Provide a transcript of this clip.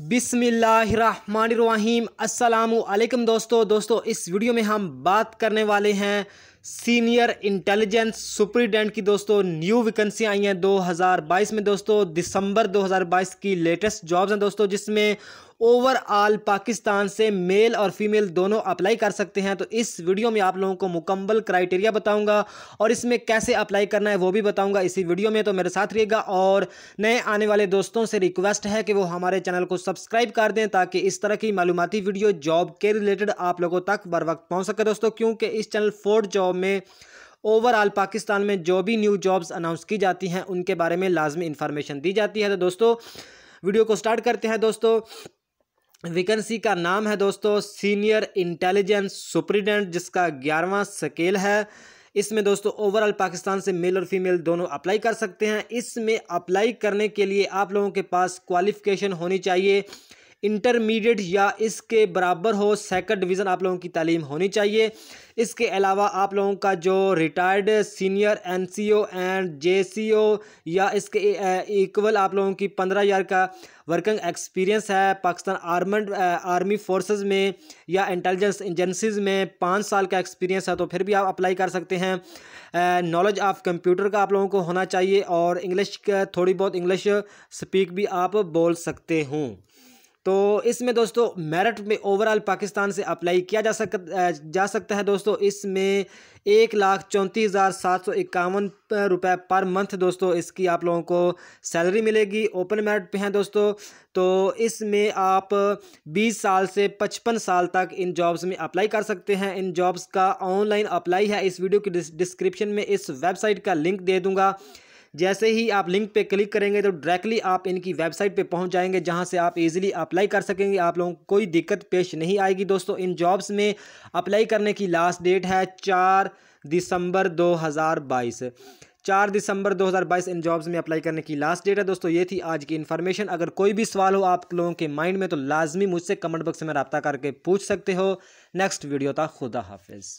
बिसमीम अल्लाम दोस्तों दोस्तों इस वीडियो में हम बात करने वाले हैं सीनियर इंटेलिजेंस सुपरिटेंडेंट की दोस्तों न्यू वैकेंसियाँ आई हैं 2022 में दोस्तों दिसंबर 2022 की लेटेस्ट जॉब्स हैं दोस्तों जिसमें ओवरऑल पाकिस्तान से मेल और फीमेल दोनों अप्लाई कर सकते हैं तो इस वीडियो में आप लोगों को मुकम्मल क्राइटेरिया बताऊंगा और इसमें कैसे अप्लाई करना है वो भी बताऊंगा इसी वीडियो में तो मेरे साथ रहिएगा और नए आने वाले दोस्तों से रिक्वेस्ट है कि वो हमारे चैनल को सब्सक्राइब कर दें ताकि इस तरह की मालूमती वीडियो जॉब के रिलेटेड आप लोगों तक बर वक्त पहुँच सके दोस्तों क्योंकि इस चैनल फोर्थ जॉब में ओवरऑल पाकिस्तान में जो भी न्यू जॉब्स अनाउंस की जाती हैं उनके बारे में लाजमी इन्फॉर्मेशन दी जाती है तो दोस्तों वीडियो को स्टार्ट करते हैं दोस्तों वैकेंसी का नाम है दोस्तों सीनियर इंटेलिजेंस सुप्रिटेंडेंट जिसका ग्यारहवां स्केल है इसमें दोस्तों ओवरऑल पाकिस्तान से मेल और फीमेल दोनों अप्लाई कर सकते हैं इसमें अप्लाई करने के लिए आप लोगों के पास क्वालिफिकेशन होनी चाहिए इंटरमीडिएट या इसके बराबर हो सेकंड डिवीज़न आप लोगों की तालीम होनी चाहिए इसके अलावा आप लोगों का जो retired senior NCO and JCO या इसके इक्वल आप लोगों की पंद्रह ईयर का वर्किंग एक्सपीरियंस है पाकिस्तान आर्मड आर्मी फोर्सेस में या इंटेलिजेंस एजेंसीज में पाँच साल का एक्सपीरियंस है तो फिर भी आप अप्लाई कर सकते हैं नॉलेज ऑफ कंप्यूटर का आप लोगों को होना चाहिए और इंग्लिश थोड़ी बहुत इंग्लिश स्पीक भी आप बोल सकते हों तो इसमें दोस्तों मेरिट में ओवरऑल पाकिस्तान से अप्लाई किया जा सक जा सकता है दोस्तों इसमें एक लाख चौंतीस हज़ार सात सौ इक्यावन रुपये पर मंथ दोस्तों इसकी आप लोगों को सैलरी मिलेगी ओपन मेरिट पे हैं दोस्तों तो इसमें आप बीस साल से पचपन साल तक इन जॉब्स में अप्लाई कर सकते हैं इन जॉब्स का ऑनलाइन अप्लाई है इस वीडियो की डिस्क्रिप्शन में इस वेबसाइट का लिंक दे दूँगा जैसे ही आप लिंक पे क्लिक करेंगे तो डायरेक्टली आप इनकी वेबसाइट पे पहुंच जाएंगे जहां से आप इजीली अप्लाई कर सकेंगे आप लोगों को कोई दिक्कत पेश नहीं आएगी दोस्तों इन जॉब्स में अप्लाई करने की लास्ट डेट है चार दिसंबर बाईस चार दिसंबर 2022 इन जॉब्स में अप्लाई करने की लास्ट डेट है दोस्तों ये थी आज की इन्फॉर्मेशन अगर कोई भी सवाल हो आप लोगों के माइंड में तो लाजमी मुझसे कमेंट बॉक्स में रबता करके पूछ सकते हो नेक्स्ट वीडियो था खुदा हाफिज़